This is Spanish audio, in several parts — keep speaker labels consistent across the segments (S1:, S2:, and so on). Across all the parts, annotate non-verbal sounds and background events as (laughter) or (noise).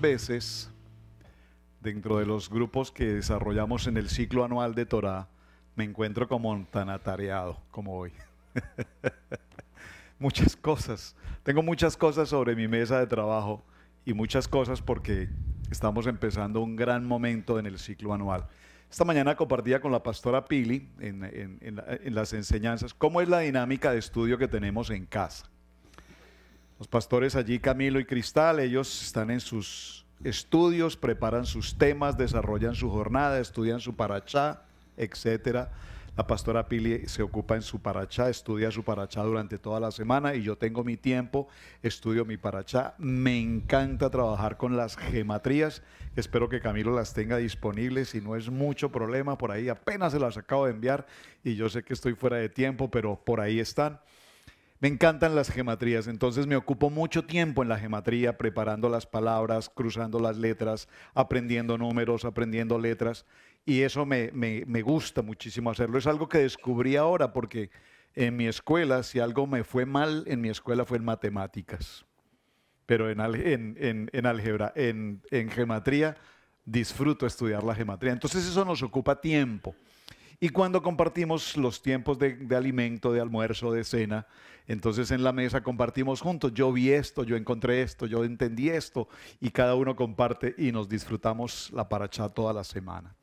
S1: veces dentro de los grupos que desarrollamos en el ciclo anual de Torá me encuentro como tan atareado como hoy. (laughs) muchas cosas. Tengo muchas cosas sobre mi mesa de trabajo y muchas cosas porque estamos empezando un gran momento en el ciclo anual. Esta mañana compartía con la pastora Pili en, en las enseñanzas cómo es la dinámica de estudio que tenemos en casa. Los pastores allí, Camilo y Cristal, ellos están en sus estudios, preparan sus temas, desarrollan su jornada, estudian su parachá, etcétera. La pastora Pili se ocupa en su parachá, estudia su parachá durante toda la semana y yo tengo mi tiempo, estudio mi parachá. Me encanta trabajar con las gematrías. Espero que Camilo las tenga disponibles. y no es mucho problema, por ahí apenas se las acabo de enviar y yo sé que estoy fuera de tiempo, pero por ahí están. Me encantan las gematrías, entonces me ocupo mucho tiempo en la gematría, preparando las palabras, cruzando las letras, aprendiendo números, aprendiendo letras, y eso me, me, me gusta muchísimo hacerlo. Es algo que descubrí ahora porque en mi escuela, si algo me fue mal, en mi escuela fue en matemáticas, pero en, en, en, álgebra, en, en gematría, disfruto estudiar la gematría. Entonces eso nos ocupa tiempo. Y cuando compartimos los tiempos de, alimento, de almuerzo, de cena, entonces en la mesa compartimos juntos, yo vi esto, yo encontré esto, yo entendí esto, y cada uno comparte y nos disfrutamos la paracha toda la semana.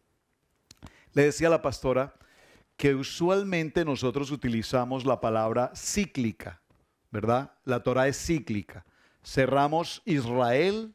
S1: Le decía la pastora que usualmente nosotros utilizamos la palabra cíclica, ¿verdad? La Torah es cíclica. Cerramos Israel,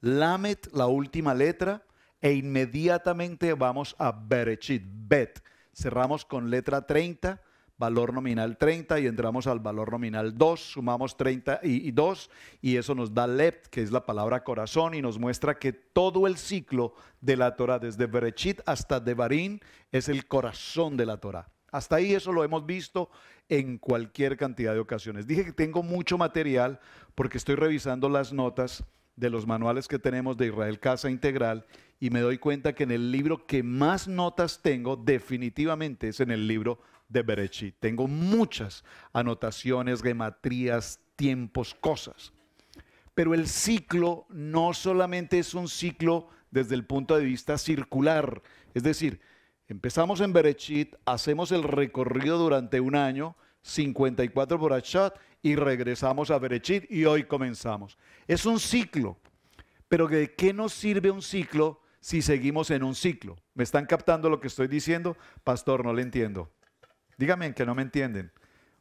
S1: Lamet, la última letra, e inmediatamente vamos a Berechit, Bet, cerramos con letra 30, valor nominal 30 y entramos al valor nominal 2, sumamos 30 y, 2 y eso nos da lept, que es la palabra corazón y nos muestra que todo el ciclo de la Torah, desde Berechit hasta Devarim, es el corazón de la Torah. Hasta ahí eso lo hemos visto en cualquier cantidad de ocasiones. Dije que tengo mucho material porque estoy revisando las notas de los manuales que tenemos de Israel Casa Integral y me doy cuenta que en el libro que más notas tengo definitivamente es en el libro de Berechit. Tengo muchas anotaciones, gematrías, tiempos, cosas. Pero el ciclo no solamente es un ciclo desde el punto de vista circular, es decir, empezamos en Berechit, hacemos el recorrido durante un año, 54 por Achat, y regresamos a Berechit y hoy comenzamos. Es un ciclo, pero ¿de qué nos sirve un ciclo si seguimos en un ciclo. ¿Me están captando lo que estoy diciendo? Pastor, no le entiendo. Díganme que no me entienden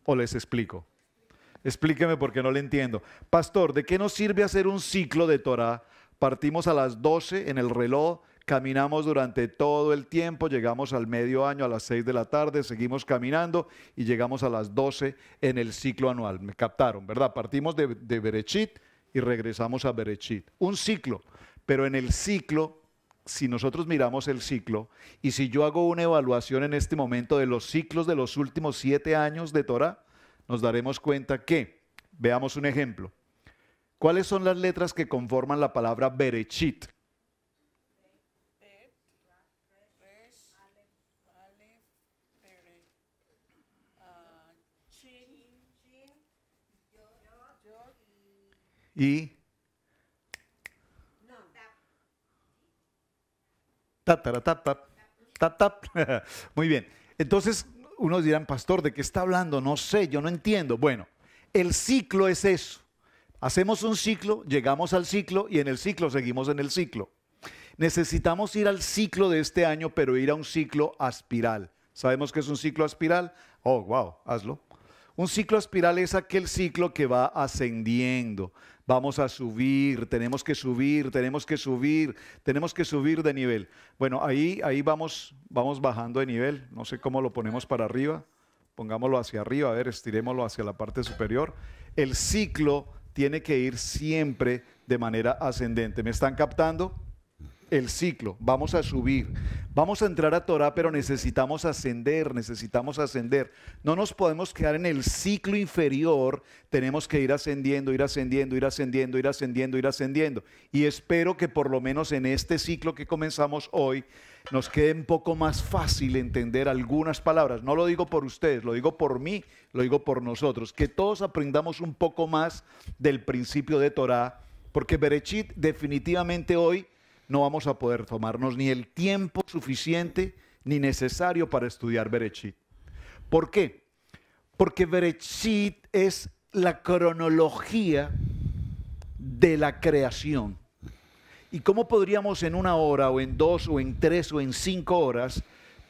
S1: o les explico. Explíqueme porque no le entiendo. Pastor, ¿de qué nos sirve hacer un ciclo de Torah? Partimos a las 12 en el reloj, caminamos durante todo el tiempo, llegamos al medio año a las 6 de la tarde, seguimos caminando y llegamos a las 12 en el ciclo anual. Me captaron, ¿verdad? Partimos de, de Berechit y regresamos a Berechit. Un ciclo, pero en el ciclo si nosotros miramos el ciclo y si yo hago una evaluación en este momento de los ciclos de los últimos siete años de Torah, nos daremos cuenta que, veamos un ejemplo, ¿cuáles son las letras que conforman la palabra Berechit? Y (laughs) Muy bien. Entonces, unos dirán, pastor, ¿de qué está hablando? No sé, yo no entiendo. Bueno, el ciclo es eso. Hacemos un ciclo, llegamos al ciclo y en el ciclo seguimos en el ciclo. Necesitamos ir al ciclo de este año, pero ir a un ciclo aspiral. ¿Sabemos que es un ciclo aspiral? Oh, wow, hazlo. Un ciclo aspiral es aquel ciclo que va ascendiendo, vamos a subir, tenemos que subir, tenemos que subir, tenemos que subir de nivel. Bueno, ahí, ahí vamos, vamos bajando de nivel, no sé cómo lo ponemos para arriba, pongámoslo hacia arriba, a ver, estirémoslo hacia la parte superior. El ciclo tiene que ir siempre de manera ascendente. ¿Me están captando? el ciclo, vamos a subir, vamos a entrar a Torá pero necesitamos ascender, necesitamos ascender. No nos podemos quedar en el ciclo inferior, tenemos que ir ascendiendo, ir ascendiendo, ir ascendiendo, ir ascendiendo, ir ascendiendo. Y espero que por lo menos en este ciclo que comenzamos hoy nos quede un poco más fácil entender algunas palabras. No lo digo por ustedes, lo digo por mí, lo digo por nosotros. Que todos aprendamos un poco más del principio de Torá porque Berechit definitivamente hoy no vamos a poder tomarnos ni el tiempo suficiente ni necesario para estudiar Berechit. ¿Por qué? Porque Berechit es la cronología de la creación. ¿Y cómo podríamos en una hora o en dos o en tres o en cinco horas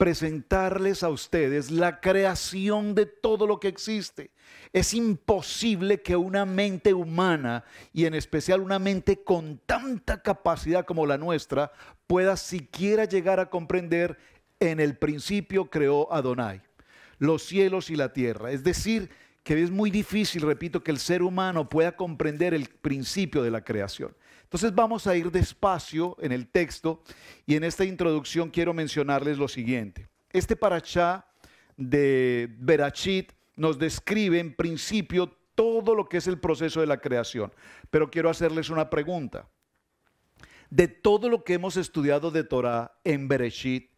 S1: presentarles a ustedes la creación de todo lo que existe. Es imposible que una mente humana, y en especial una mente con tanta capacidad como la nuestra, pueda siquiera llegar a comprender en el principio creó Adonai los cielos y la tierra. Es decir, que es muy difícil, repito, que el ser humano pueda comprender el principio de la creación. Entonces vamos a ir despacio en el texto y en esta introducción quiero mencionarles lo siguiente. Este parachá de Berachit nos describe en principio todo lo que es el proceso de la creación. Pero quiero hacerles una pregunta. De todo lo que hemos estudiado de Torah en Bereshit,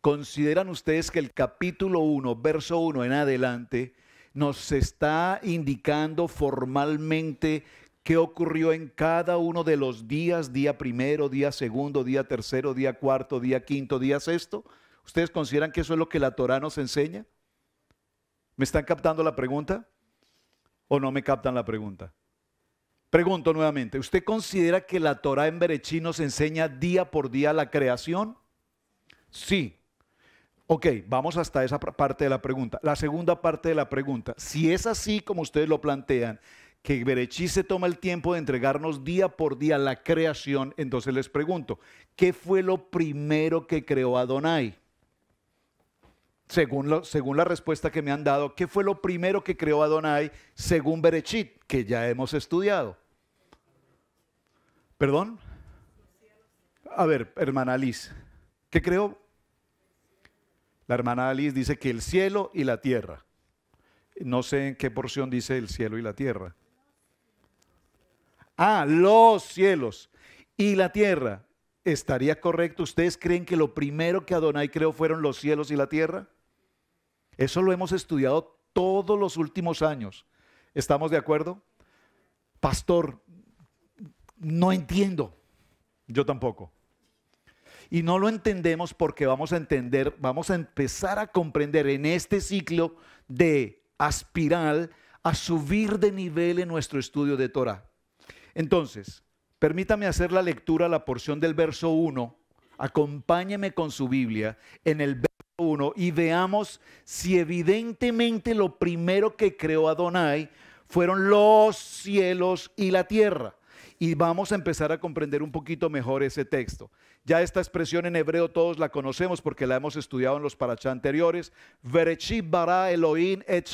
S1: ¿consideran ustedes que el capítulo 1, verso 1 en adelante, nos está indicando formalmente qué ocurrió en cada uno de los días, día primero, día segundo, día tercero, día cuarto, día quinto, día sexto. ¿Ustedes consideran que eso es lo que la Torah nos enseña? ¿Me están captando la pregunta? ¿O no me captan la pregunta? Pregunto nuevamente, ¿usted considera que la Torah en Berechí nos enseña día por día la creación? Sí. Ok, vamos hasta esa parte de la pregunta. La segunda parte de la pregunta, si es así como ustedes lo plantean, que Berechit se toma el tiempo de entregarnos día por día la creación, entonces les pregunto, ¿qué fue lo primero que creó Adonai? Según, según la respuesta que me han dado, ¿qué fue lo primero que creó Adonai según Berechit, que ya hemos estudiado? ¿Perdón? A ver, hermana Liz, ¿qué creó? La hermana Liz dice que el cielo y la tierra. No sé en qué porción dice el cielo y la tierra a los cielos y la tierra, ¿estaría correcto? ¿Ustedes creen que lo primero que Adonai creó fueron los cielos y la tierra? Eso lo hemos estudiado todos los últimos años. ¿Estamos de acuerdo? Pastor, no entiendo. Yo tampoco. Y no lo entendemos porque vamos a entender, vamos a empezar a comprender en este ciclo de aspiral a subir de nivel en nuestro estudio de Torah. Entonces, permítame hacer la lectura a la porción del verso 1. Acompáñeme con su Biblia en el verso 1 y veamos si evidentemente lo primero que creó Adonai fueron los cielos y la tierra y vamos a empezar a comprender un poquito mejor ese texto. Ya esta expresión en hebreo todos la conocemos porque la hemos estudiado en los parachá anteriores. berechibará Elohim et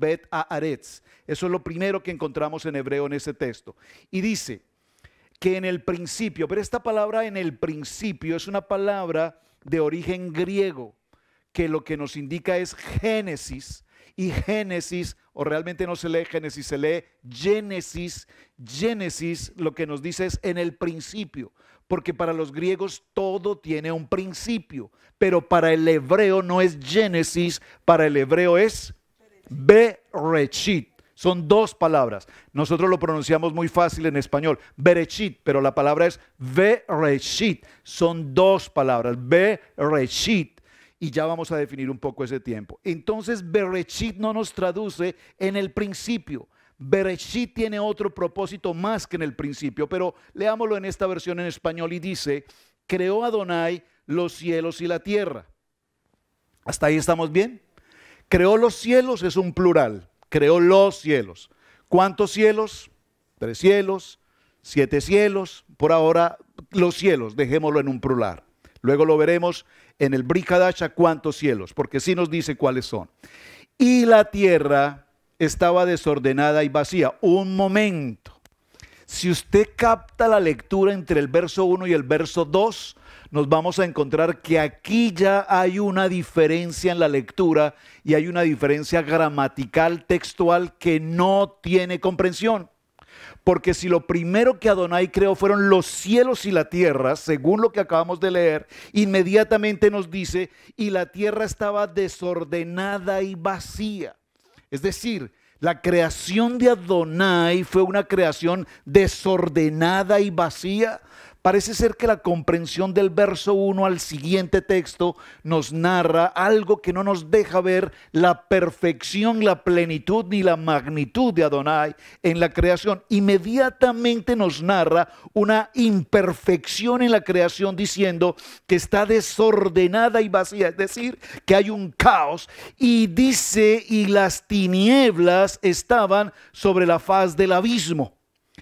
S1: bet aaretz. Eso es lo primero que encontramos en hebreo en ese texto. Y dice que en el principio, pero esta palabra en el principio es una palabra de origen griego que lo que nos indica es Génesis, y Génesis, o realmente no se lee Génesis, se lee Génesis. Génesis lo que nos dice es en el principio, porque para los griegos todo tiene un principio, pero para el hebreo no es Génesis, para el hebreo es Berechit. Son dos palabras. Nosotros lo pronunciamos muy fácil en español, Berechit, pero la palabra es Berechit. Son dos palabras, Berechit y ya vamos a definir un poco ese tiempo. Entonces, Bereshit no nos traduce en el principio. Bereshit tiene otro propósito más que en el principio, pero leámoslo en esta versión en español y dice, creó Adonai los cielos y la tierra. ¿Hasta ahí estamos bien? Creó los cielos es un plural, creó los cielos. ¿Cuántos cielos? Tres cielos, siete cielos, por ahora los cielos, dejémoslo en un plural. Luego lo veremos en el brikadasha, cuántos cielos, porque sí nos dice cuáles son. Y la tierra estaba desordenada y vacía. Un momento. Si usted capta la lectura entre el verso 1 y el verso 2, nos vamos a encontrar que aquí ya hay una diferencia en la lectura y hay una diferencia gramatical, textual, que no tiene comprensión. Porque si lo primero que Adonai creó fueron los cielos y la tierra, según lo que acabamos de leer, inmediatamente nos dice, y la tierra estaba desordenada y vacía. Es decir, la creación de Adonai fue una creación desordenada y vacía, Parece ser que la comprensión del verso 1 al siguiente texto nos narra algo que no nos deja ver la perfección, la plenitud ni la magnitud de Adonai en la creación. Inmediatamente nos narra una imperfección en la creación diciendo que está desordenada y vacía, es decir, que hay un caos. Y dice, y las tinieblas estaban sobre la faz del abismo.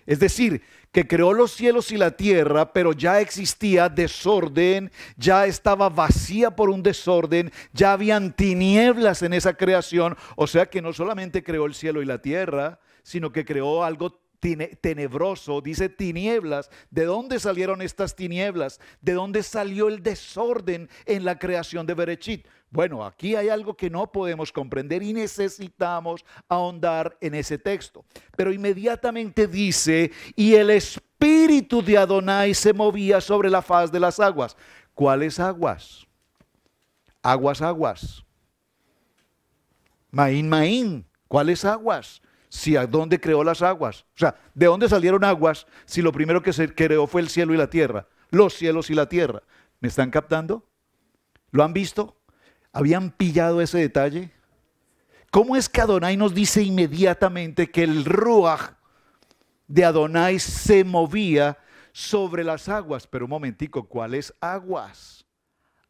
S1: Es decir, que creó los cielos y la tierra, pero ya existía desorden, ya estaba vacía por un desorden, ya habían tinieblas en esa creación, o sea que no solamente creó el cielo y la tierra, sino que creó algo tenebroso, dice tinieblas. ¿De dónde salieron estas tinieblas? ¿De dónde salió el desorden en la creación de Berechit? Bueno, aquí hay algo que no podemos comprender y necesitamos ahondar en ese texto. Pero inmediatamente dice, y el espíritu de Adonai se movía sobre la faz de las aguas. ¿Cuáles aguas? Aguas, aguas. Maín, maín. ¿Cuáles aguas? si a dónde creó las aguas. O sea, ¿de dónde salieron aguas si lo primero que se creó fue el cielo y la tierra? Los cielos y la tierra. ¿Me están captando? ¿Lo han visto? ¿Habían pillado ese detalle? ¿Cómo es que Adonai nos dice inmediatamente que el Ruach de Adonai se movía sobre las aguas? Pero un momentico, ¿cuáles aguas?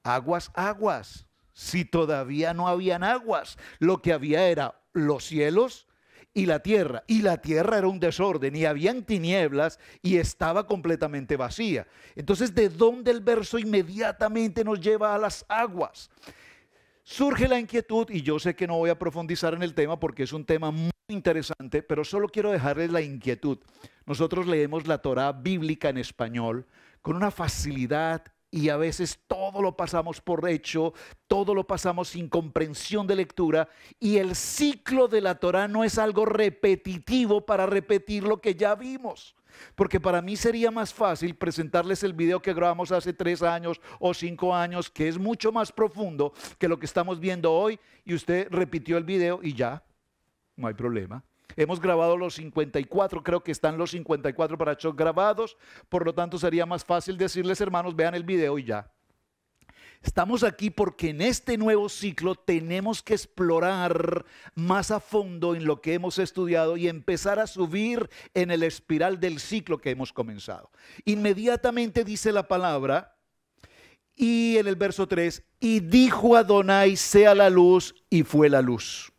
S1: Aguas, aguas. Si todavía no habían aguas, lo que había era los cielos y la tierra, y la tierra era un desorden, y habían tinieblas, y estaba completamente vacía. Entonces, ¿de dónde el verso inmediatamente nos lleva a las aguas? Surge la inquietud, y yo sé que no voy a profundizar en el tema porque es un tema muy interesante, pero solo quiero dejarles la inquietud. Nosotros leemos la Torá bíblica en español con una facilidad y a veces todo lo pasamos por hecho, todo lo pasamos sin comprensión de lectura y el ciclo de la Torah no es algo repetitivo para repetir lo que ya vimos. Porque para mí sería más fácil presentarles el video que grabamos hace tres años o cinco años, que es mucho más profundo que lo que estamos viendo hoy, y usted repitió el video y ya, no hay problema. Hemos grabado los 54, creo que están los 54 para grabados, por lo tanto sería más fácil decirles, hermanos, vean el video y ya. Estamos aquí porque en este nuevo ciclo tenemos que explorar más a fondo en lo que hemos estudiado y empezar a subir en el espiral del ciclo que hemos comenzado. Inmediatamente dice la palabra, y en el verso 3, y dijo Adonai, sea la luz, y fue la luz.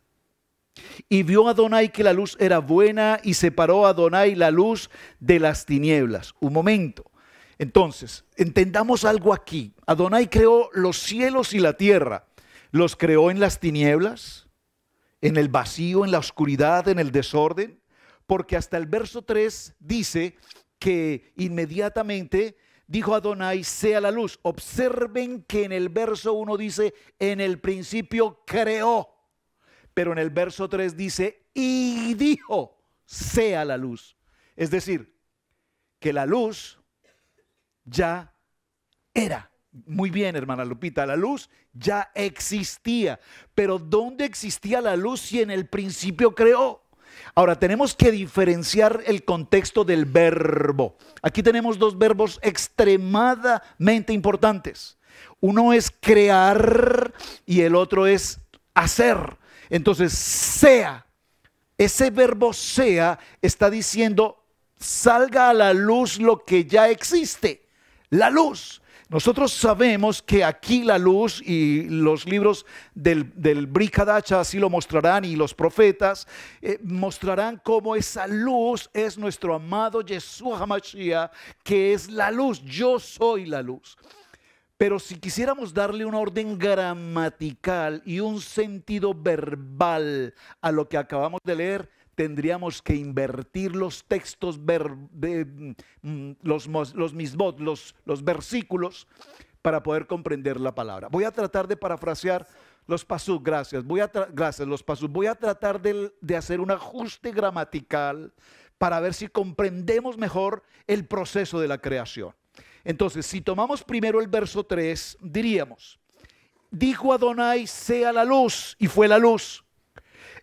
S1: Y vio Adonai que la luz era buena y separó a Adonai la luz de las tinieblas. Un momento. Entonces, entendamos algo aquí. Adonai creó los cielos y la tierra. Los creó en las tinieblas, en el vacío, en la oscuridad, en el desorden. Porque hasta el verso 3 dice que inmediatamente dijo Adonai, sea la luz. Observen que en el verso 1 dice, en el principio creó pero en el verso 3 dice, y dijo, sea la luz. Es decir, que la luz ya era. Muy bien, hermana Lupita, la luz ya existía, pero ¿dónde existía la luz si en el principio creó? Ahora, tenemos que diferenciar el contexto del verbo. Aquí tenemos dos verbos extremadamente importantes. Uno es crear y el otro es hacer. Entonces, sea, ese verbo sea está diciendo, salga a la luz lo que ya existe, la luz. Nosotros sabemos que aquí la luz y los libros del, del Bricadacha así lo mostrarán y los profetas eh, mostrarán cómo esa luz es nuestro amado Jesús Hamashiach, que es la luz. Yo soy la luz. Pero si quisiéramos darle una orden gramatical y un sentido verbal a lo que acabamos de leer, tendríamos que invertir los textos, ver, mm, los, los los, versículos, para poder comprender la palabra. Voy a tratar de parafrasear los pasos, gracias. Voy a gracias, los pasos. Voy a tratar de hacer un ajuste gramatical para ver si comprendemos mejor el proceso de la creación. Entonces, si tomamos primero el verso 3, diríamos, dijo Adonai, sea la luz, y fue la luz.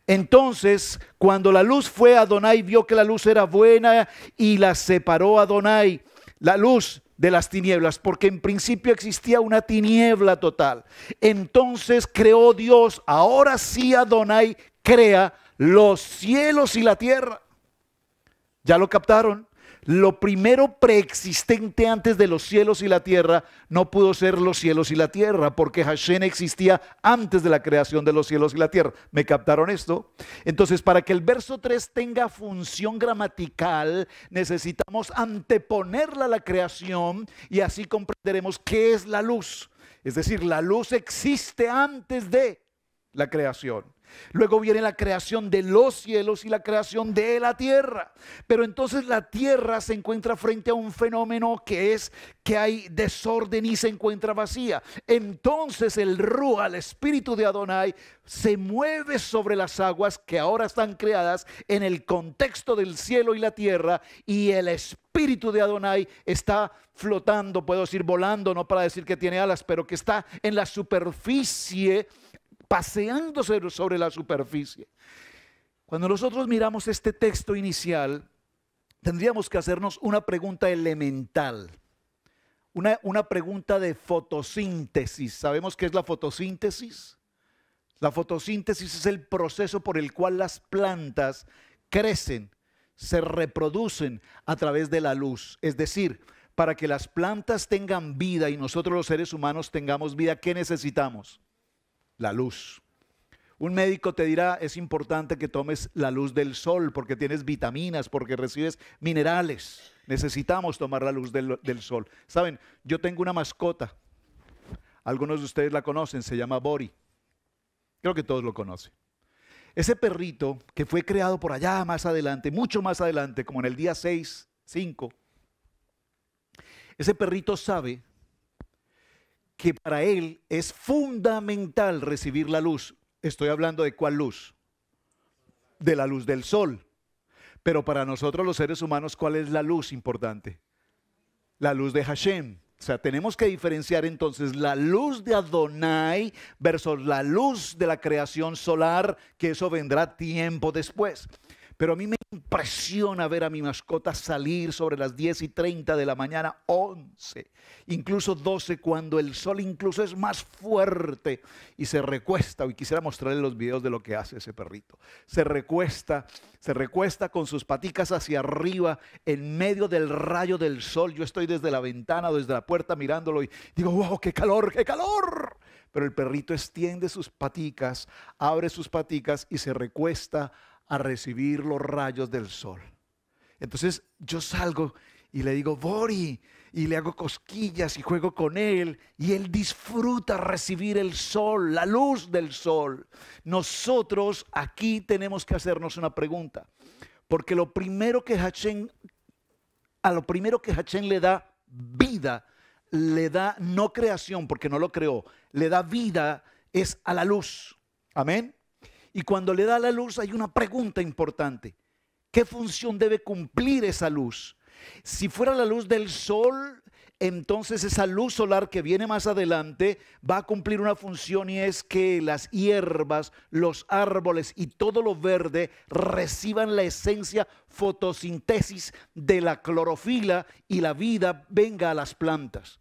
S1: Entonces, cuando la luz fue, Adonai vio que la luz era buena y la separó Adonai, la luz de las tinieblas, porque en principio existía una tiniebla total. Entonces creó Dios, ahora sí Adonai crea los cielos y la tierra. ¿Ya lo captaron? lo primero preexistente antes de los cielos y la tierra no pudo ser los cielos y la tierra, porque Hashem existía antes de la creación de los cielos y la tierra. ¿Me captaron esto? Entonces, para que el verso 3 tenga función gramatical, necesitamos anteponerla a la creación y así comprenderemos qué es la luz. Es decir, la luz existe antes de la creación. Luego viene la creación de los cielos y la creación de la tierra. Pero entonces la tierra se encuentra frente a un fenómeno que es que hay desorden y se encuentra vacía. Entonces el Rúa, el espíritu de Adonai, se mueve sobre las aguas que ahora están creadas en el contexto del cielo y la tierra y el espíritu de Adonai está flotando, puedo decir volando, no para decir que tiene alas, pero que está en la superficie paseándose sobre la superficie. Cuando nosotros miramos este texto inicial, tendríamos que hacernos una pregunta elemental, una, una pregunta de fotosíntesis. ¿Sabemos qué es la fotosíntesis? La fotosíntesis es el proceso por el cual las plantas crecen, se reproducen a través de la luz. Es decir, para que las plantas tengan vida y nosotros los seres humanos tengamos vida, ¿qué necesitamos? la luz. Un médico te dirá, es importante que tomes la luz del sol porque tienes vitaminas, porque recibes minerales. Necesitamos tomar la luz del, sol. Saben, yo tengo una mascota. Algunos de ustedes la conocen, se llama Bori. Creo que todos lo conocen. Ese perrito que fue creado por allá más adelante, mucho más adelante, como en el día 6, 5, ese perrito sabe que para él es fundamental recibir la luz. Estoy hablando de cuál luz? De la luz del sol. Pero para nosotros los seres humanos, ¿cuál es la luz importante? La luz de Hashem. O sea, tenemos que diferenciar entonces la luz de Adonai versus la luz de la creación solar, que eso vendrá tiempo después. Pero a mí me impresiona ver a mi mascota salir sobre las 10 y 30 de la mañana, 11, incluso 12, cuando el sol incluso es más fuerte y se recuesta. Hoy quisiera mostrarles los videos de lo que hace ese perrito. Se recuesta, se recuesta con sus paticas hacia arriba en medio del rayo del sol. Yo estoy desde la ventana, desde la puerta mirándolo y digo, wow, qué calor, qué calor pero el perrito extiende sus paticas, abre sus paticas y se recuesta a recibir los rayos del sol. Entonces yo salgo y le digo, Bori, y le hago cosquillas y juego con él, y él disfruta recibir el sol, la luz del sol. Nosotros aquí tenemos que hacernos una pregunta, porque lo primero que Hachén. a lo primero que Hachem le da vida, le da no creación, porque no lo creó, le da vida es a la luz. Amén. Y cuando le da la luz hay una pregunta importante. ¿Qué función debe cumplir esa luz? Si fuera la luz del sol, entonces esa luz solar que viene más adelante va a cumplir una función y es que las hierbas, los árboles y todo lo verde reciban la esencia fotosíntesis de la clorofila y la vida venga a las plantas.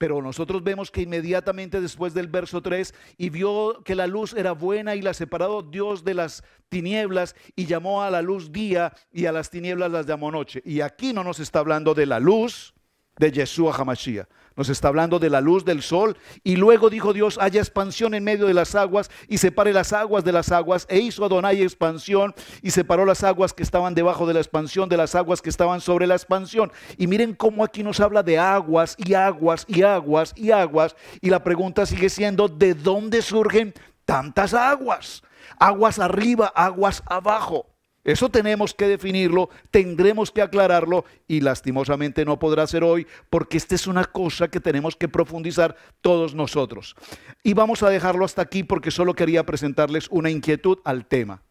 S1: Pero nosotros vemos que inmediatamente después del verso 3, y vio que la luz era buena y la separó Dios de las tinieblas y llamó a la luz día y a las tinieblas las llamó noche. Y aquí no nos está hablando de la luz, de Yeshua Hamashiach. Nos está hablando de la luz del sol. Y luego dijo Dios, haya expansión en medio de las aguas y separe las aguas de las aguas. E hizo Adonai expansión y separó las aguas que estaban debajo de la expansión de las aguas que estaban sobre la expansión. Y miren cómo aquí nos habla de aguas y aguas y aguas y aguas. Y la pregunta sigue siendo, ¿de dónde surgen tantas aguas? Aguas arriba, aguas abajo. Eso tenemos que definirlo, tendremos que aclararlo y lastimosamente no podrá ser hoy porque esta es una cosa que tenemos que profundizar todos nosotros. Y vamos a dejarlo hasta aquí porque solo quería presentarles una inquietud al tema.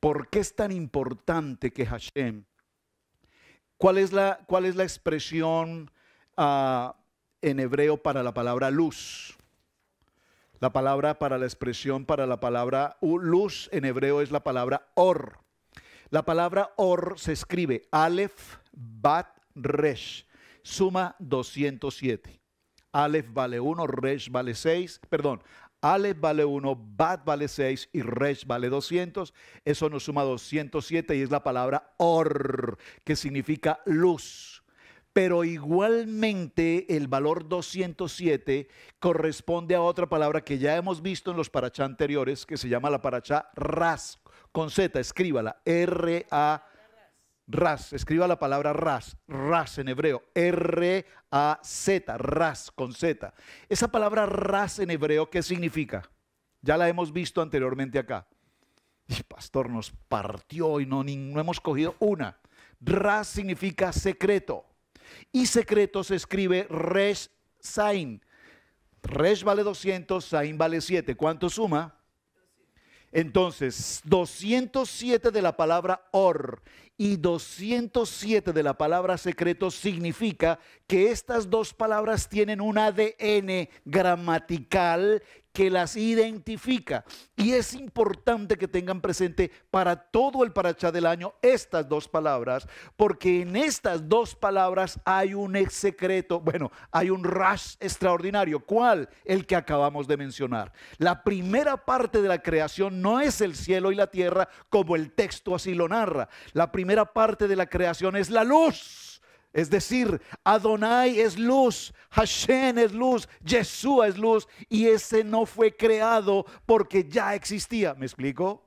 S1: ¿Por qué es tan importante que Hashem? ¿Cuál es la, expresión ah, en hebreo para la palabra luz? La palabra para la expresión, para la palabra luz en hebreo es la palabra or. La palabra or se escribe Aleph, Bat, Resh. Suma 207. Aleph vale 1, Resh vale 6, perdón, Aleph vale 1, Bat vale 6 y Resh vale 200. Eso nos suma 207 y es la palabra Or, que significa luz pero igualmente el valor 207 corresponde a otra palabra que ya hemos visto en los parachá anteriores, que se llama la parachá ras, con Z, escríbala, R-A. Ras, escriba la palabra ras, ras en hebreo, R-A-Z, ras con Z. Esa palabra ras en hebreo, ¿qué significa? Ya la hemos visto anteriormente acá. Y pastor nos partió y no, no hemos cogido una. Ras significa secreto. Y secreto se escribe res Sain. res vale 200, Sain vale 7. ¿Cuánto suma? Entonces, 207 de la palabra or y 207 de la palabra secreto significa que estas dos palabras tienen un ADN gramatical que las identifica. Y es importante que tengan presente para todo el parachá del año estas dos palabras, porque en estas dos palabras hay un ex secreto, bueno, hay un ras extraordinario. ¿Cuál? El que acabamos de mencionar. La primera parte de la creación no es el cielo y la tierra como el texto así lo narra. La primera parte de la creación es la luz. Es decir, Adonai es luz, Hashem es luz, Yeshua es luz, y ese no fue creado porque ya existía. ¿Me explico?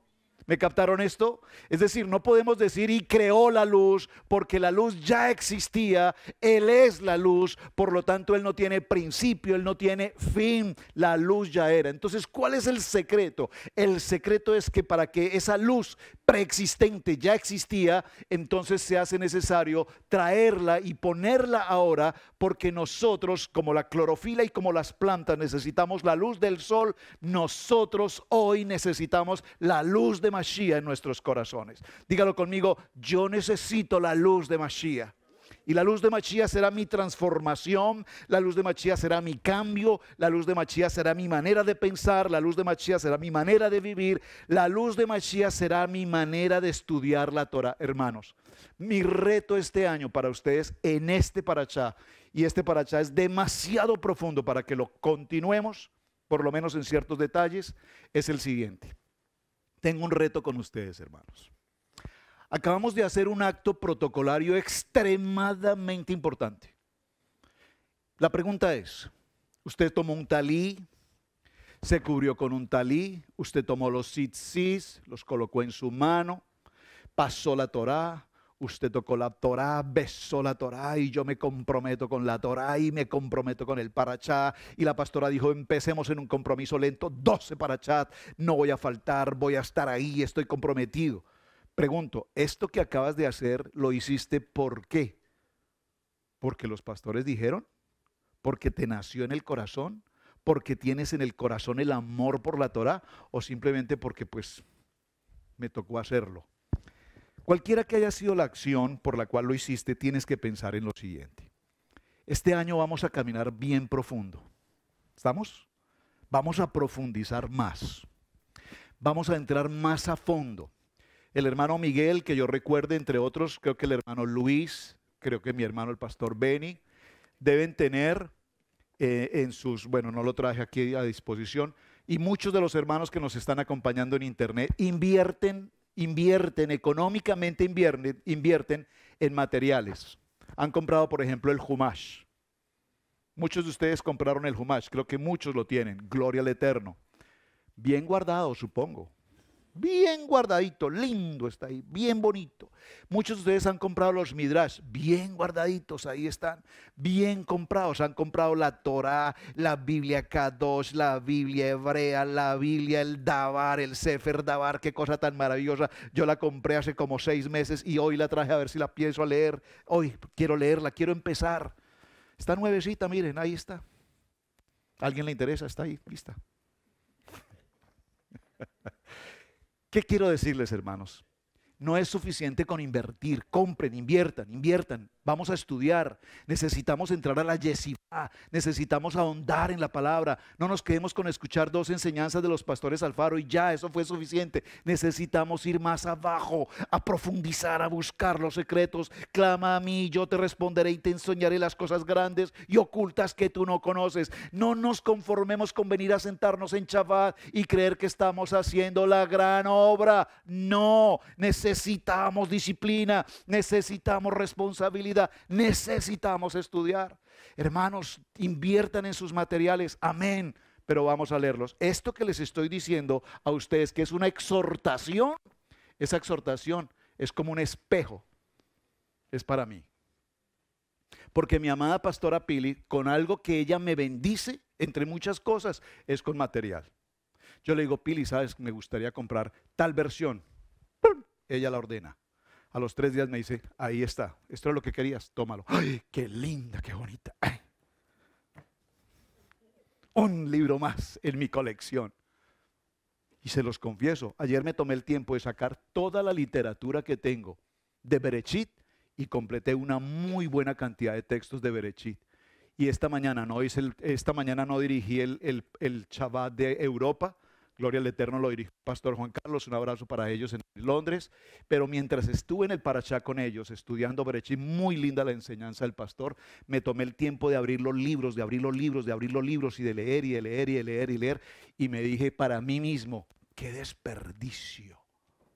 S1: ¿Me captaron esto? Es decir, no podemos decir y creó la luz porque la luz ya existía, Él es la luz, por lo tanto Él no tiene principio, Él no tiene fin, la luz ya era. Entonces, ¿cuál es el secreto? El secreto es que para que esa luz preexistente ya existía, entonces se hace necesario traerla y ponerla ahora porque nosotros, como la clorofila y como las plantas, necesitamos la luz del sol, nosotros hoy necesitamos la luz de en nuestros corazones. Dígalo conmigo, yo necesito la luz de Mashiach. Y la luz de Machía será mi transformación, la luz de Machía será mi cambio, la luz de Machía será mi manera de pensar, la luz de Machía será mi manera de vivir, la luz de Machía será mi manera de estudiar la Torah. Hermanos, mi reto este año para ustedes en este parachá, y este parachá es demasiado profundo para que lo continuemos, por lo menos en ciertos detalles, es el siguiente tengo un reto con ustedes, hermanos. Acabamos de hacer un acto protocolario extremadamente importante. La pregunta es, usted tomó un talí, se cubrió con un talí, usted tomó los tzitzis, los colocó en su mano, pasó la Torá, Usted tocó la Torá, besó la Torá y yo me comprometo con la Torá y me comprometo con el Parachá. Y la pastora dijo, empecemos en un compromiso lento, 12 Parachat, no voy a faltar, voy a estar ahí, estoy comprometido. Pregunto, ¿esto que acabas de hacer lo hiciste por qué? ¿Porque los pastores dijeron? ¿Porque te nació en el corazón? ¿Porque tienes en el corazón el amor por la Torá? ¿O simplemente porque pues me tocó hacerlo? Cualquiera que haya sido la acción por la cual lo hiciste, tienes que pensar en lo siguiente. Este año vamos a caminar bien profundo. ¿Estamos? Vamos a profundizar más. Vamos a entrar más a fondo. El hermano Miguel, que yo recuerde, entre otros, creo que el hermano Luis, creo que mi hermano el pastor Benny, deben tener eh, en sus, bueno, no lo traje aquí a disposición, y muchos de los hermanos que nos están acompañando en internet invierten invierten económicamente, invierten, en materiales. Han comprado, por ejemplo, el Humash. Muchos de ustedes compraron el Humash, creo que muchos lo tienen. Gloria al Eterno. Bien guardado, supongo bien guardadito, lindo está ahí, bien bonito. Muchos de ustedes han comprado los midrash, bien guardaditos, ahí están, bien comprados. Han comprado la Torah, la Biblia Kadosh, la Biblia hebrea, la Biblia, el Dabar, el Sefer Dabar, qué cosa tan maravillosa. Yo la compré hace como seis meses y hoy la traje a ver si la pienso a leer. Hoy quiero leerla, quiero empezar. Está nuevecita, miren, ahí está. ¿Alguien le interesa? Está ahí, lista. ¿Qué quiero decirles, hermanos? No es suficiente con invertir. Compren, inviertan, inviertan vamos a estudiar, necesitamos entrar a la yeshiva, necesitamos ahondar en la palabra, no nos quedemos con escuchar dos enseñanzas de los pastores Alfaro y ya, eso fue suficiente, necesitamos ir más abajo, a profundizar, a buscar los secretos, clama a mí, yo te responderé y te enseñaré las cosas grandes y ocultas que tú no conoces, no nos conformemos con venir a sentarnos en Shabbat y creer que estamos haciendo la gran obra, no, necesitamos disciplina, necesitamos responsabilidad, necesitamos estudiar. Hermanos, inviertan en sus materiales. Amén. Pero vamos a leerlos. Esto que les estoy diciendo a ustedes, que es una exhortación, esa exhortación es como un espejo. Es para mí. Porque mi amada pastora Pili, con algo que ella me bendice, entre muchas cosas, es con material. Yo le digo, Pili, ¿sabes? Me gustaría comprar tal versión. Ella la ordena. A los tres días me dice, ahí está, esto es lo que querías, tómalo. ¡Ay, qué linda, qué bonita! Un libro más en mi colección. Y se los confieso, ayer me tomé el tiempo de sacar toda la literatura que tengo de Berechit y completé una muy buena cantidad de textos de Berechit. Y esta mañana no, hice esta mañana no dirigí el, el, el Shabbat de Europa, Gloria al Eterno, lo dirige Pastor Juan Carlos. Un abrazo para ellos en Londres. Pero mientras estuve en el Parachá con ellos, estudiando Berechí, muy linda la enseñanza del pastor, me tomé el tiempo de abrir los libros, de abrir los libros, de abrir los libros y de leer y de leer y de leer y leer. Y me dije para mí mismo, qué desperdicio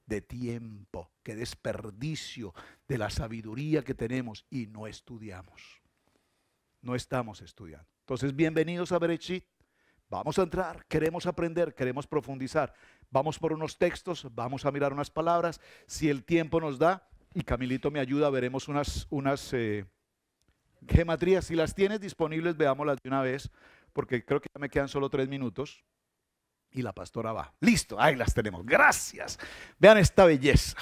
S1: de tiempo, qué desperdicio de la sabiduría que tenemos y no estudiamos. No estamos estudiando. Entonces, bienvenidos a Berechit. Vamos a entrar, queremos aprender, queremos profundizar. Vamos por unos textos, vamos a mirar unas palabras. Si el tiempo nos da, y Camilito me ayuda, veremos unas, unas eh, gematrías. Si las tienes disponibles, veámoslas de una vez, porque creo que ya me quedan solo tres minutos. Y la pastora va. Listo, ahí las tenemos. Gracias. Vean esta belleza.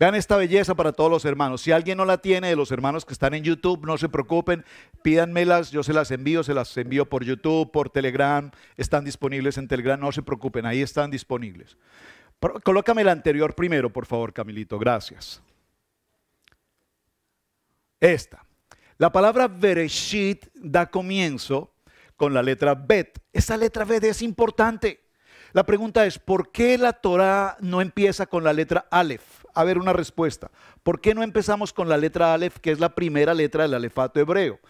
S1: Vean esta belleza para todos los hermanos. Si alguien no la tiene de los hermanos que están en YouTube, no se preocupen, pídanmelas, yo se las envío, se las envío por YouTube, por Telegram, están disponibles en Telegram, no se preocupen, ahí están disponibles. colócame la anterior primero, por favor, Camilito, gracias. Esta. La palabra Bereshit da comienzo con la letra Bet. Esa letra Bet es importante. La pregunta es, ¿por qué la Torah no empieza con la letra Aleph? A ver, una respuesta. ¿Por qué no empezamos con la letra Aleph, que es la primera letra del alefato hebreo?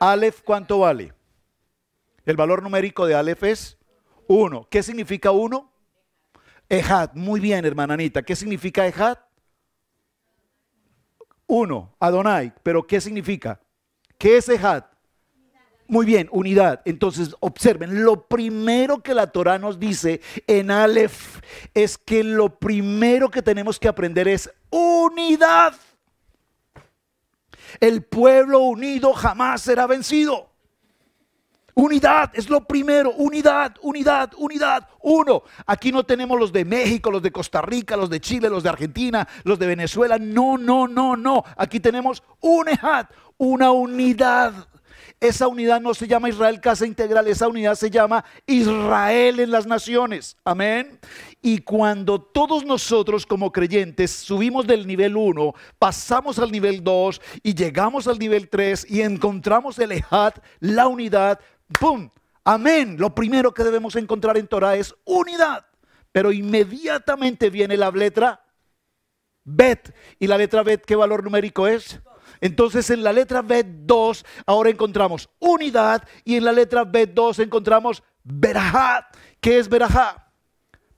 S1: Aleph, ¿cuánto vale? El valor numérico de Aleph es 1. ¿Qué significa 1? Ejad. Muy bien, hermana Anita. ¿Qué significa Ejad? 1. Adonai. ¿Pero qué significa? ¿Qué es Ejad? Muy bien, unidad. Entonces, observen, lo primero que la Torah nos dice en Aleph es que lo primero que tenemos que aprender es unidad. El pueblo unido jamás será vencido. Unidad es lo primero, unidad, unidad, unidad. Uno, aquí no tenemos los de México, los de Costa Rica, los de Chile, los de Argentina, los de Venezuela. No, no, no, no. Aquí tenemos unidad, una unidad. Esa unidad no se llama Israel Casa Integral, esa unidad se llama Israel en las naciones. Amén. Y cuando todos nosotros como creyentes subimos del nivel 1, pasamos al nivel 2 y llegamos al nivel 3 y encontramos el Ejad, la unidad, ¡pum! Amén. Lo primero que debemos encontrar en Torah es unidad. Pero inmediatamente viene la letra Bet. ¿Y la letra Bet qué valor numérico es? Entonces en la letra B2 ahora encontramos unidad y en la letra B2 encontramos verajá. ¿Qué es verajá?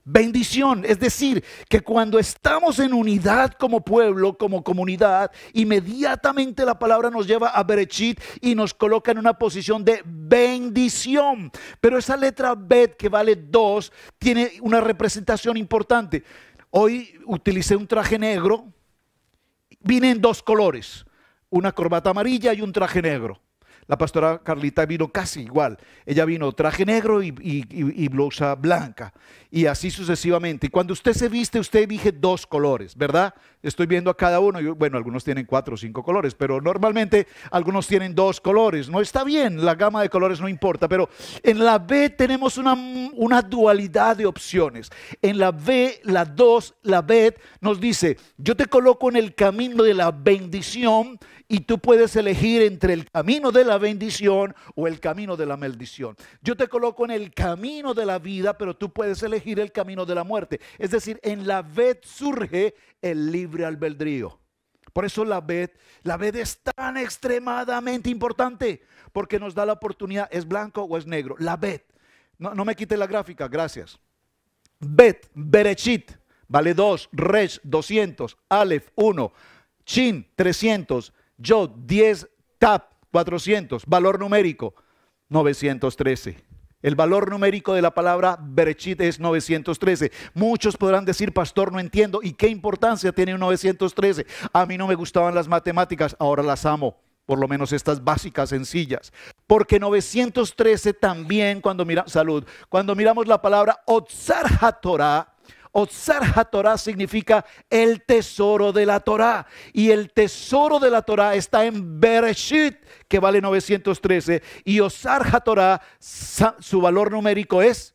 S1: Bendición, es decir, que cuando estamos en unidad como pueblo, como comunidad, inmediatamente la palabra nos lleva a Berechit y nos coloca en una posición de bendición. Pero esa letra Bet que vale dos tiene una representación importante. Hoy utilicé un traje negro, vine en dos colores una corbata amarilla y un traje negro. La pastora Carlita vino casi igual. Ella vino traje negro y, blusa blanca. Y así sucesivamente. Y cuando usted se viste, usted dije dos colores, ¿verdad? Estoy viendo a cada uno. bueno, algunos tienen cuatro o cinco colores, pero normalmente algunos tienen dos colores. No está bien, la gama de colores no importa. Pero en la B tenemos una, una dualidad de opciones. En la B, la 2, la B nos dice, yo te coloco en el camino de la bendición y tú puedes elegir entre el camino de la bendición o el camino de la maldición. Yo te coloco en el camino de la vida, pero tú puedes elegir el camino de la muerte. Es decir, en la ved surge el libre albedrío. Por eso la ved, la ved es tan extremadamente importante porque nos da la oportunidad, es blanco o es negro. La ved. No, me quite la gráfica, gracias. Ved, Berechit, vale dos. Res, 200, Aleph 1, Chin 300, yo 10 TAP 400, valor numérico 913. El valor numérico de la palabra Berechit es 913. Muchos podrán decir, pastor, no entiendo. ¿Y qué importancia tiene un 913? A mí no me gustaban las matemáticas, ahora las amo. Por lo menos estas básicas, sencillas. Porque 913 también, cuando miramos, salud, cuando miramos la palabra Otzar Otzar HaTorah significa el tesoro de la Torah. Y el tesoro de la Torah está en Bereshit, que vale 913. Y Otzar HaTorah, su valor numérico es,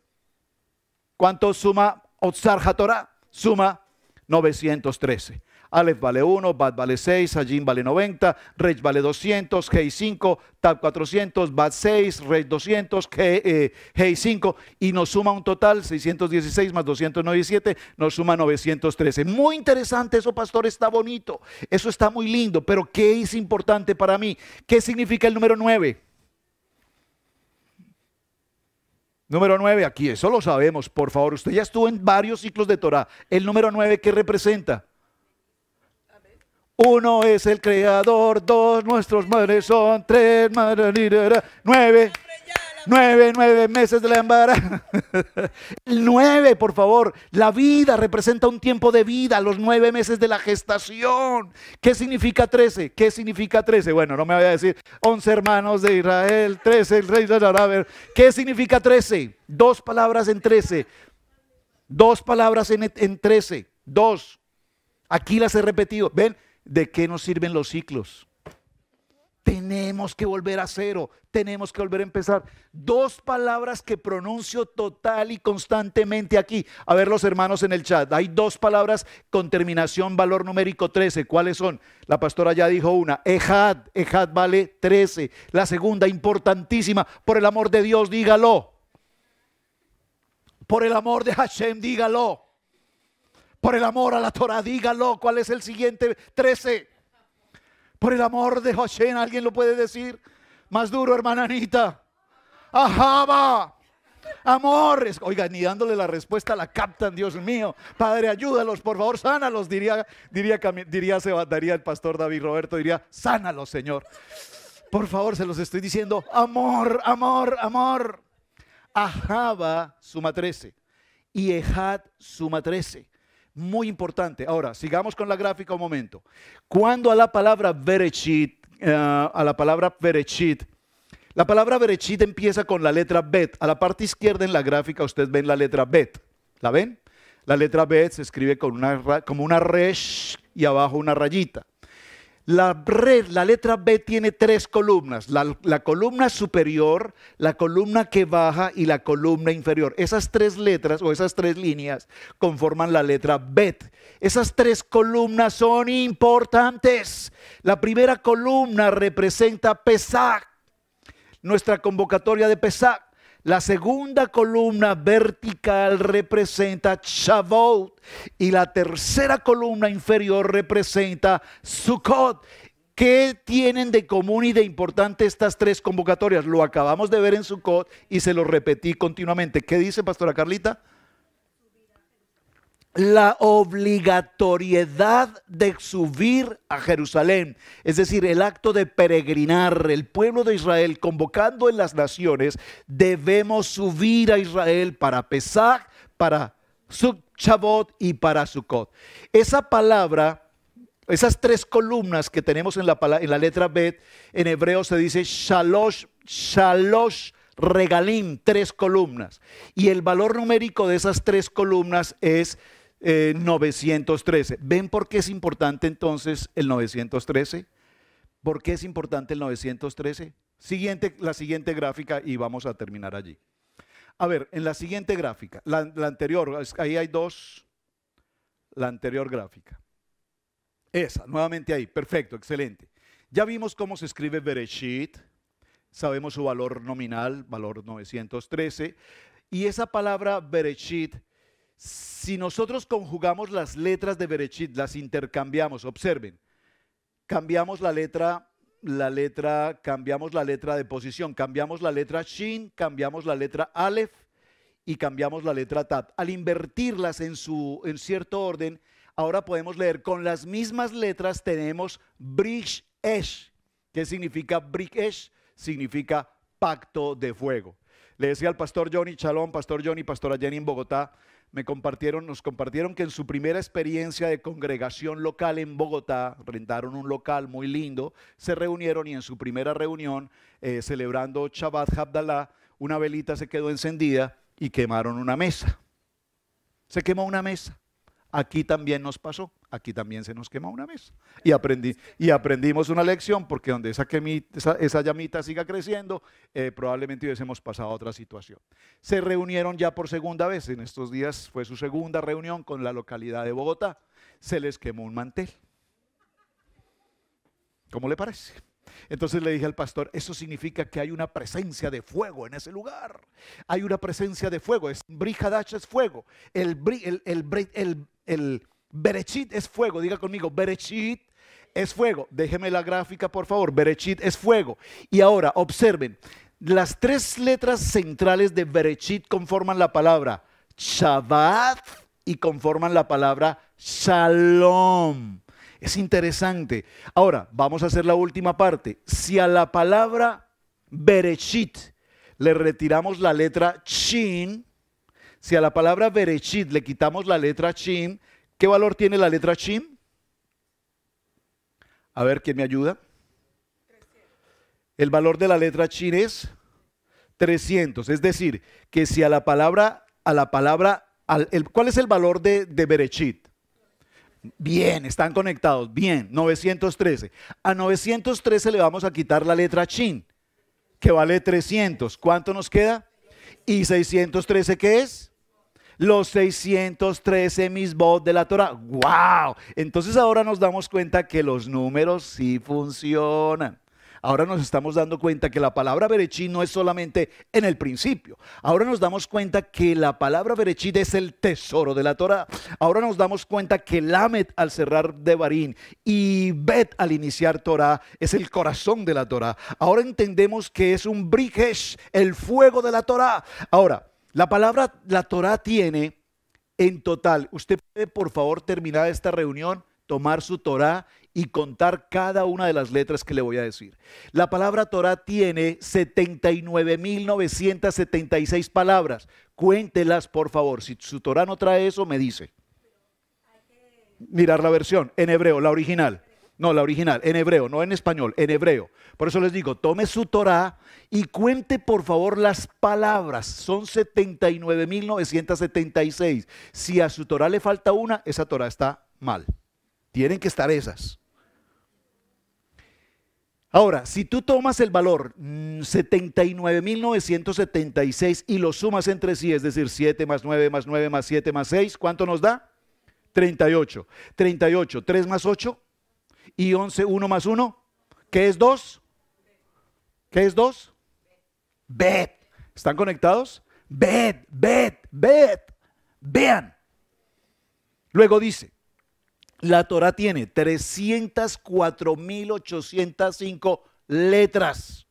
S1: ¿cuánto suma Otzar HaTorah? Suma 913. Aleph vale 1, Bat vale 6, Ajin vale 90, Rech vale 200, Gei 5, Tab 400, Bat 6, Rech 200, Gei 5 y nos suma un total 616 más 297, nos suma 913. Muy interesante eso, pastor, está bonito, eso está muy lindo, pero ¿qué es importante para mí? ¿Qué significa el número 9? Número 9, aquí eso lo sabemos, por favor. Usted ya estuvo en varios ciclos de Torah. El número 9, ¿qué representa? Uno es el creador, dos nuestros madres son, tres madres, nueve. Nueve, nueve meses de la embarazada, (laughs) nueve, por favor. La vida representa un tiempo de vida, los nueve meses de la gestación. ¿Qué significa trece? ¿Qué significa trece? Bueno, no me voy a decir once hermanos de Israel, trece, el rey de ver, ¿Qué significa trece? Dos palabras en trece. Dos palabras en trece. Dos. Aquí las he repetido. ¿Ven? ¿de qué nos sirven los ciclos? Tenemos que volver a cero, tenemos que volver a empezar. Dos palabras que pronuncio total y constantemente aquí. A ver los hermanos en el chat, hay dos palabras con terminación valor numérico 13. ¿Cuáles son? La pastora ya dijo una, ejad, ejad vale 13. La segunda, importantísima, por el amor de Dios, dígalo. Por el amor de Hashem, dígalo. Por el amor a la Torah, dígalo, ¿cuál es el siguiente? 13. Por el amor de josé, ¿alguien lo puede decir? Más duro, hermana Anita. Ajaba. amor. Oiga, ni dándole la respuesta la captan, Dios mío. Padre, ayúdalos, por favor, sánalos, diría, diría, diría, se daría el pastor David Roberto, diría, sánalos, Señor. Por favor, se los estoy diciendo, amor, amor, amor. Ajaba, suma 13 y Ejad suma 13. Muy importante. Ahora, sigamos con la gráfica un momento. Cuando a la palabra berechit, eh, a la palabra berechit, la palabra berechit empieza con la letra bet. A la parte izquierda en la gráfica usted ven la letra bet. ¿La ven? La letra bet se escribe con una, como una resh y abajo una rayita. La, red, la letra B tiene tres columnas, la, la columna superior, la columna que baja y la columna inferior. Esas tres letras o esas tres líneas conforman la letra B. Esas tres columnas son importantes. La primera columna representa Pesach, nuestra convocatoria de Pesach. La segunda columna vertical representa Shavuot y la tercera columna inferior representa Sukkot. ¿Qué tienen de común y de importante estas tres convocatorias? Lo acabamos de ver en Sukkot y se lo repetí continuamente. ¿Qué dice, Pastora Carlita? la obligatoriedad de subir a Jerusalén, es decir, el acto de peregrinar, el pueblo de Israel convocando en las naciones, debemos subir a Israel para Pesach, para Sukkot y para Sukkot. Esa palabra esas tres columnas que tenemos en la, en la letra B, en hebreo se dice shalosh, shalosh regalim, tres columnas. Y el valor numérico de esas tres columnas es 913. Eh, ¿Ven por qué es importante entonces el 913? ¿Por qué es importante el 913? Siguiente, la siguiente gráfica y vamos a terminar allí. A ver, en la siguiente gráfica, la, la anterior, ahí hay dos, la anterior gráfica. Esa, nuevamente ahí, perfecto, excelente. Ya vimos cómo se escribe Bereshit, sabemos su valor nominal, valor 913, y esa palabra Bereshit si nosotros conjugamos las letras de Berechit, las intercambiamos, observen, cambiamos la letra, la letra, cambiamos la letra de posición, cambiamos la letra Shin, cambiamos la letra Aleph y cambiamos la letra Tat. Al invertirlas en, su, en cierto orden, ahora podemos leer con las mismas letras tenemos Brish Esh. ¿Qué significa Brish Esh? Significa pacto de fuego. Le decía al pastor Johnny Chalón, pastor Johnny, pastora Jenny en Bogotá, me compartieron, nos compartieron que en su primera experiencia de congregación local en Bogotá, rentaron un local muy lindo, se reunieron y en su primera reunión, eh, celebrando Shabbat Habdalá una velita se quedó encendida y quemaron una mesa. Se quemó una mesa. Aquí también nos pasó aquí también se nos quema una vez. Y, aprendí, y aprendimos una lección, porque donde esa, esa, llamita siga creciendo, eh, probablemente hubiésemos pasado a otra situación. Se reunieron ya por segunda vez, en estos días fue su segunda reunión con la localidad de Bogotá. Se les quemó un mantel. ¿Cómo le parece? Entonces le dije al pastor, eso significa que hay una presencia de fuego en ese lugar. Hay una presencia de fuego. Es, es fuego. El, el Berechit es fuego, diga conmigo, Berechit es fuego. Déjeme la gráfica, por favor. Berechit es fuego. Y ahora, observen, las tres letras centrales de Berechit conforman la palabra Shabbat y conforman la palabra Shalom. Es interesante. Ahora, vamos a hacer la última parte. Si a la palabra Berechit le retiramos la letra Shin, si a la palabra Berechit le quitamos la letra Shin, ¿Qué valor tiene la letra chin? A ver, ¿quién me ayuda? El valor de la letra chin es 300. Es decir, que si a la palabra, a la palabra, ¿cuál es el valor de, Berechit? Bien, están conectados. Bien, 913. A 913 le vamos a quitar la letra chin. que vale 300. ¿Cuánto nos queda? ¿Y 613 qué es? los 613 misbot de la Torah. ¡Wow! Entonces ahora nos damos cuenta que los números sí funcionan. Ahora nos estamos dando cuenta que la palabra berechí no es solamente en el principio. Ahora nos damos cuenta que la palabra berechí es el tesoro de la Torah. Ahora nos damos cuenta que Lamet al cerrar de Barín y Bet al iniciar Torah es el corazón de la Torah. Ahora entendemos que es un brijesh, el fuego de la Torah. Ahora, la palabra, la Torah tiene en total, usted puede por favor terminar esta reunión, tomar su Torah y contar cada una de las letras que le voy a decir. La palabra Torah tiene 79.976 palabras. Cuéntelas, por favor. Si su Torah no trae eso, me dice. Mirar la versión en hebreo, la original. No, la original, en hebreo, no en español, en hebreo. Por eso les digo, tome su Torah y cuente por favor las palabras. Son 79.976. Si a su Torah le falta una, esa Torah está mal. Tienen que estar esas. Ahora, si tú tomas el valor 79.976 mm, y lo sumas entre sí, es decir, 7 más 9 más 9 más 7 más 6, ¿cuánto nos da? 38. 38, 3 más 8, y 11, 1 más 1, ¿qué es 2? ¿Qué es 2? Ved. ¿Están conectados? Ved, ved, ved. Vean. Luego dice, la Torah tiene 304.805 letras.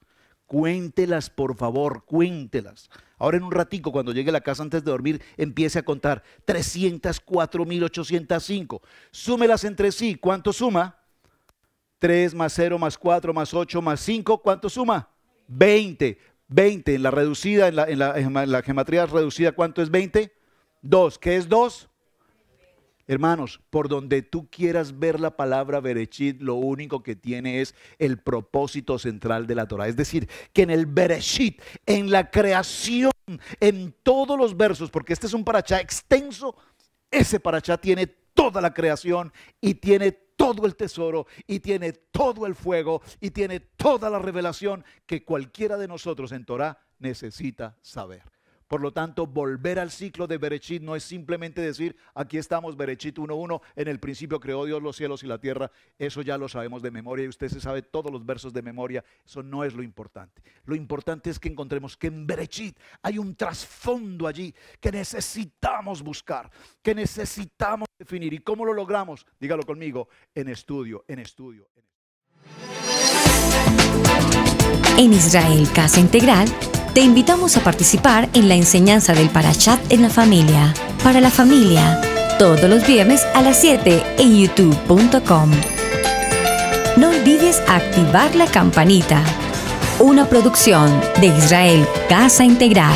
S1: Cuéntelas, por favor, cuéntelas. Ahora en un ratico, cuando llegue a la casa antes de dormir, empiece a contar 304.805. Súmelas entre sí. ¿Cuánto suma? 3 más 0 más 4 más 8 más 5, ¿cuánto suma? 20. 20 en la reducida, en la, en la, geometría reducida, ¿cuánto es 20? 2. ¿Qué es 2? Hermanos, por donde tú quieras ver la palabra Berechit, lo único que tiene es el propósito central de la Torah. Es decir, que en el Berechit, en la creación, en todos los versos, porque este es un parachá extenso, ese parachá tiene toda la creación y tiene todo, todo el tesoro y tiene todo el fuego y tiene toda la revelación que cualquiera de nosotros en Torah necesita saber. Por lo tanto, volver al ciclo de Berechit no es simplemente decir, aquí estamos, Berechit 1.1, en el principio creó Dios los cielos y la tierra. Eso ya lo sabemos de memoria y usted se sabe todos los versos de memoria. Eso no es lo importante. Lo importante es que encontremos que en Berechit hay un trasfondo allí que necesitamos buscar, que necesitamos definir. ¿Y cómo lo logramos? Dígalo conmigo, en estudio, en estudio, en estudio. En Israel Casa Integral, te invitamos a participar en la enseñanza del Parashat en la familia, para la familia, todos los viernes a las 7 en youtube.com. No olvides activar la campanita. Una producción de Israel Casa Integral.